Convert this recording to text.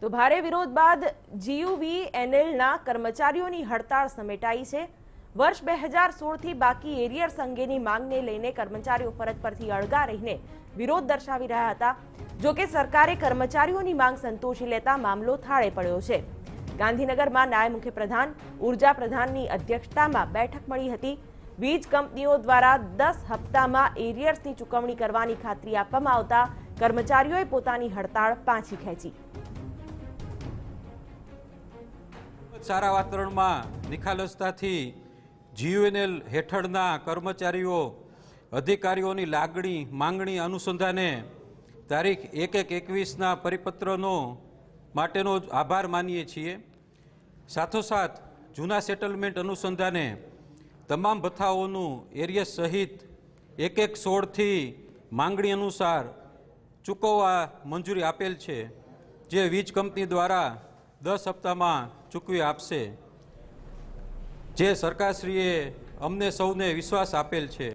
તો ભારે વિરોધ બાદ જીયુવીએનએલના કર્મચારીઓની હડતાળ સમેટાઈ છે વર્ષ બે હજાર સોળથી બાકી એરિયર્સ અંગેની માંગને લઈને કર્મચારીઓ ફરજ પરથી અળગા રહીને વિરોધ દર્શાવી રહ્યા હતા જોકે સરકારે કર્મચારીઓની માંગ સંતોષી લેતા મામલો થાળે પડ્યો છે ગાંધીનગરમાં નાયબ મુખ્યપ્રધાન ઉર્જા પ્રધાનની અધ્યક્ષતામાં બેઠક મળી હતી વીજ કંપનીઓ દ્વારા દસ હપ્તામાં એરિયર્સની ચૂકવણી કરવાની ખાતરી આપવામાં આવતા કર્મચારીઓએ પોતાની હડતાળ પાછી ખેંચી સારા વાતાવરણમાં નિખાલસતાથી જીયુએનએલ હેઠળના કર્મચારીઓ અધિકારીઓની લાગણી માંગણી અનુસંધાને તારીખ એક એક એકવીસના પરિપત્રનો માટેનો આભાર માનીએ છીએ સાથોસાથ જૂના સેટલમેન્ટ અનુસંધાને તમામ ભથ્થાઓનું એરિયસ સહિત એક એક સોળથી માંગણી અનુસાર ચૂકવવા મંજૂરી આપેલ છે જે વીજ કંપની દ્વારા દસ સપ્તાહમાં ચૂકવી આપશે જે સરકારશ્રીએ અમને સૌને વિશ્વાસ આપેલ છે